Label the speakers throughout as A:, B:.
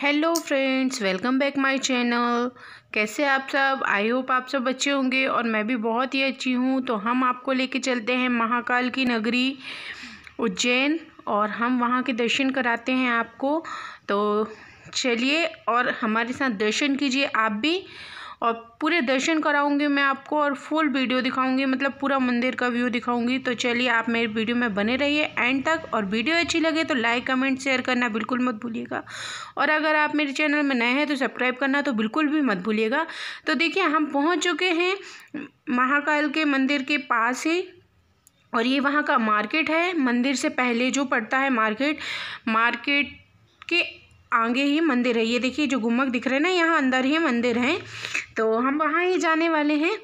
A: hello friends welcome back my channel कैसे आप सब आई होप आप सब अच्छे होंगे और मैं भी बहुत ही अच्छी हूँ तो हम आपको लेके चलते हैं महाकाल की नगरी उज्जैन और हम वहाँ के दर्शन कराते हैं आपको तो चलिए और हमारे साथ दर्शन कीजिए आप भी और पूरे दर्शन कराऊंगी मैं आपको और फुल वीडियो दिखाऊंगी मतलब पूरा मंदिर का व्यू दिखाऊंगी तो चलिए आप मेरे वीडियो में बने रहिए एंड तक और वीडियो अच्छी लगे तो लाइक कमेंट शेयर करना बिल्कुल मत भूलिएगा और अगर आप मेरे चैनल में नए हैं तो सब्सक्राइब करना तो बिल्कुल भी मत भूलिएगा तो देखिए हम पहुँच चुके हैं महाकाल के मंदिर के पास ही और ये वहाँ का मार्केट है मंदिर से पहले जो पड़ता है मार्केट मार्केट के आगे ही मंदिर है ये देखिए जो गुम्बक दिख रहे हैं ना यहाँ अंदर ही मंदिर है तो हम वहाँ ही जाने वाले हैं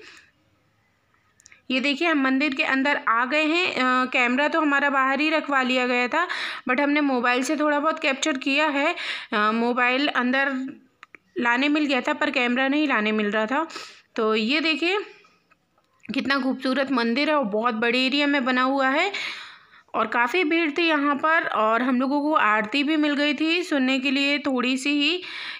A: ये देखिए हम मंदिर के अंदर आ गए हैं कैमरा तो हमारा बाहर ही रखवा लिया गया था बट हमने मोबाइल से थोड़ा बहुत कैप्चर किया है मोबाइल अंदर लाने मिल गया था पर कैमरा नहीं लाने मिल रहा था तो ये देखिए कितना खूबसूरत मंदिर है और बहुत बड़े एरिया में बना हुआ है और काफ़ी भीड़ थी यहाँ पर और हम लोगों को आरती भी मिल गई थी सुनने के लिए थोड़ी सी ही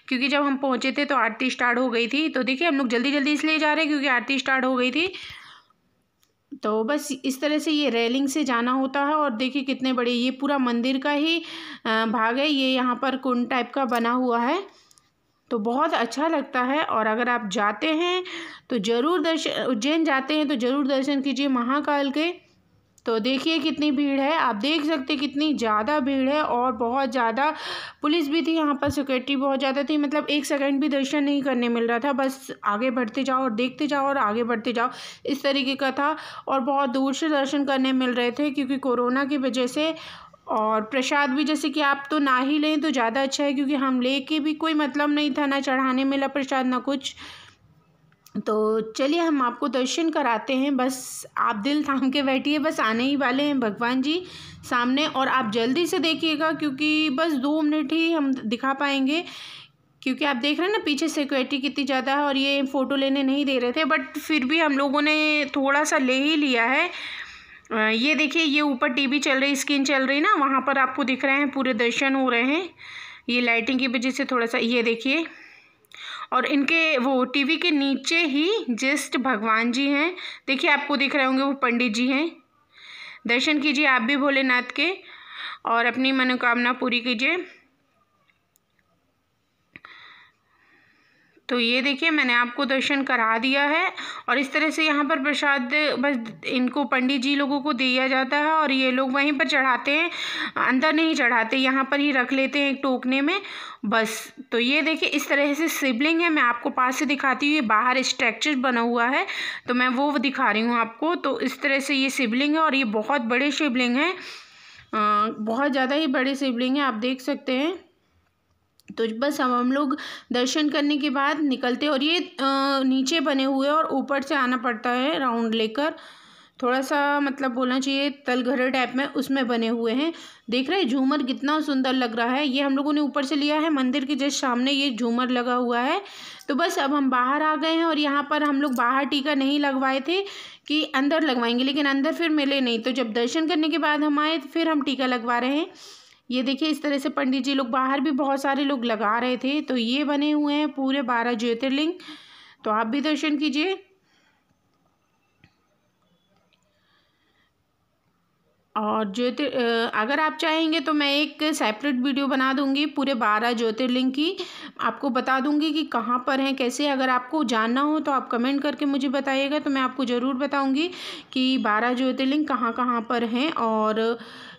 A: क्योंकि जब हम पहुँचे थे तो आरती स्टार्ट हो गई थी तो देखिए हम लोग जल्दी जल्दी इसलिए जा रहे हैं क्योंकि आरती स्टार्ट हो गई थी तो बस इस तरह से ये रेलिंग से जाना होता है और देखिए कितने बड़े ये पूरा मंदिर का ही भाग है ये यहाँ पर कुंड टाइप का बना हुआ है तो बहुत अच्छा लगता है और अगर आप जाते हैं तो ज़रूर दर्शन उज्जैन जाते हैं तो ज़रूर दर्शन कीजिए महाकाल के तो देखिए कितनी भीड़ है आप देख सकते कितनी ज़्यादा भीड़ है और बहुत ज़्यादा पुलिस भी थी यहाँ पर सिक्योरिटी बहुत ज़्यादा थी मतलब एक सेकंड भी दर्शन नहीं करने मिल रहा था बस आगे बढ़ते जाओ और देखते जाओ और आगे बढ़ते जाओ इस तरीके का था और बहुत दूर से दर्शन करने मिल रहे थे क्योंकि कोरोना की वजह से और प्रसाद भी जैसे कि आप तो ना ही लें तो ज़्यादा अच्छा है क्योंकि हम ले के भी कोई मतलब नहीं था ना चढ़ाने मिला प्रसाद ना कुछ तो चलिए हम आपको दर्शन कराते हैं बस आप दिल थाम के बैठिए बस आने ही वाले हैं भगवान जी सामने और आप जल्दी से देखिएगा क्योंकि बस दो मिनट ही हम दिखा पाएंगे क्योंकि आप देख रहे हैं ना पीछे सिक्योरिटी कितनी ज़्यादा है और ये फ़ोटो लेने नहीं दे रहे थे बट फिर भी हम लोगों ने थोड़ा सा ले ही लिया है ये देखिए ये ऊपर टीवी चल रही स्क्रीन चल रही ना वहाँ पर आपको दिख रहे हैं पूरे दर्शन हो रहे हैं ये लाइटिंग की वजह से थोड़ा सा ये देखिए और इनके वो टीवी के नीचे ही जस्ट भगवान जी हैं देखिए आपको दिख रहे होंगे वो पंडित जी हैं दर्शन कीजिए आप भी भोलेनाथ के और अपनी मनोकामना पूरी कीजिए तो ये देखिए मैंने आपको दर्शन करा दिया है और इस तरह से यहाँ पर प्रसाद बस इनको पंडित जी लोगों को दिया जाता है और ये लोग वहीं पर चढ़ाते हैं अंदर नहीं चढ़ाते यहाँ पर ही रख लेते हैं एक टोकने में बस तो ये देखिए इस तरह से सिबलिंग है मैं आपको पास से दिखाती हूँ ये बाहर स्ट्रक्चर बना हुआ है तो मैं वो दिखा रही हूँ आपको तो इस तरह से ये शिवलिंग है और ये बहुत बड़े शिवलिंग हैं बहुत ज़्यादा ही बड़े शिवलिंग हैं आप देख सकते हैं तो बस अब हम लोग दर्शन करने के बाद निकलते और ये नीचे बने हुए और ऊपर से आना पड़ता है राउंड लेकर थोड़ा सा मतलब बोलना चाहिए तलघरे टाइप में उसमें बने हुए हैं देख रहे हैं झूमर कितना सुंदर लग रहा है ये हम लोगों ने ऊपर से लिया है मंदिर के जस्ट सामने ये झूमर लगा हुआ है तो बस अब हम बाहर आ गए हैं और यहाँ पर हम लोग बाहर टीका नहीं लगवाए थे कि अंदर लगवाएंगे लेकिन अंदर फिर मिले नहीं तो जब दर्शन करने के बाद हम आए तो फिर हम टीका लगवा रहे हैं ये देखिए इस तरह से पंडित जी लोग बाहर भी बहुत सारे लोग लगा रहे थे तो ये बने हुए हैं पूरे बारह ज्योतिर्लिंग तो आप भी दर्शन कीजिए और ज्योतिर् अगर आप चाहेंगे तो मैं एक सेपरेट वीडियो बना दूंगी पूरे बारह ज्योतिर्लिंग की आपको बता दूंगी कि कहाँ पर हैं कैसे अगर आपको जानना हो तो आप कमेंट करके मुझे बताइएगा तो मैं आपको ज़रूर बताऊंगी कि बारह ज्योतिर्लिंग कहाँ कहाँ पर हैं और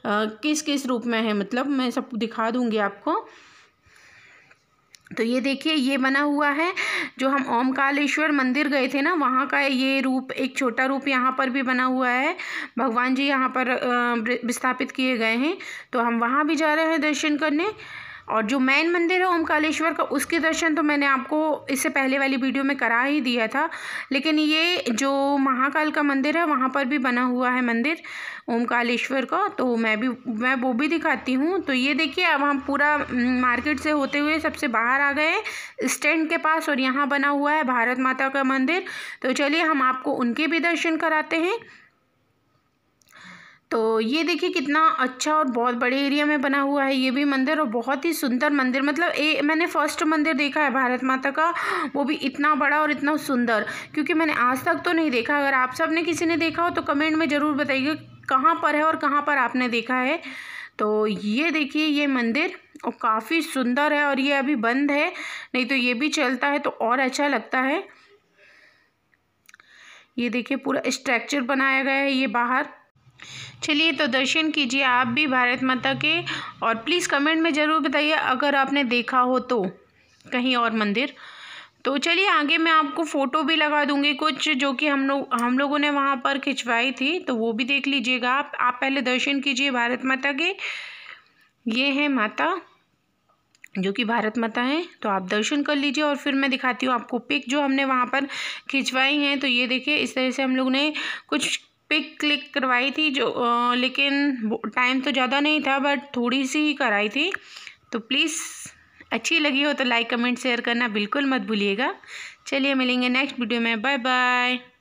A: किस किस रूप में है मतलब मैं सब दिखा दूँगी आपको तो ये देखिए ये बना हुआ है जो हम ओमकालेश्वर मंदिर गए थे ना वहाँ का ये रूप एक छोटा रूप यहाँ पर भी बना हुआ है भगवान जी यहाँ पर विस्थापित किए गए हैं तो हम वहाँ भी जा रहे हैं दर्शन करने और जो मैन मंदिर है ओमकालेश्वर का उसके दर्शन तो मैंने आपको इससे पहले वाली वीडियो में करा ही दिया था लेकिन ये जो महाकाल का मंदिर है वहाँ पर भी बना हुआ है मंदिर ओमकालेश्वर का तो मैं भी मैं वो भी दिखाती हूँ तो ये देखिए अब हम पूरा मार्केट से होते हुए सबसे बाहर आ गए स्टैंड के पास और यहाँ बना हुआ है भारत माता का मंदिर तो चलिए हम आपको उनके भी दर्शन कराते हैं तो ये देखिए कितना अच्छा और बहुत बड़े एरिया में बना हुआ है ये भी मंदिर और बहुत ही सुंदर मंदिर मतलब ए मैंने फर्स्ट मंदिर देखा है भारत माता का वो भी इतना बड़ा और इतना सुंदर क्योंकि मैंने आज तक तो नहीं देखा अगर आप सब ने किसी ने देखा हो तो कमेंट में ज़रूर बताइए कहाँ पर है और कहाँ पर आपने देखा है तो ये देखिए ये मंदिर और काफ़ी सुंदर है और ये अभी बंद है नहीं तो ये भी चलता है तो और अच्छा लगता है ये देखिए पूरा स्ट्रक्चर बनाया गया है ये बाहर चलिए तो दर्शन कीजिए आप भी भारत माता के और प्लीज़ कमेंट में ज़रूर बताइए अगर आपने देखा हो तो कहीं और मंदिर तो चलिए आगे मैं आपको फ़ोटो भी लगा दूंगी कुछ जो कि हम लोग हम लोगों ने वहाँ पर खिंचवाई थी तो वो भी देख लीजिएगा आप आप पहले दर्शन कीजिए भारत माता के ये है माता जो कि भारत माता है तो आप दर्शन कर लीजिए और फिर मैं दिखाती हूँ आपको पिक जो हमने वहाँ पर खिंचवाई हैं तो ये देखिए इस तरह से हम लोग ने कुछ पे क्लिक करवाई थी जो आ, लेकिन टाइम तो ज़्यादा नहीं था बट थोड़ी सी ही कराई थी तो प्लीज़ अच्छी लगी हो तो लाइक कमेंट शेयर करना बिल्कुल मत भूलिएगा चलिए मिलेंगे नेक्स्ट वीडियो में बाय बाय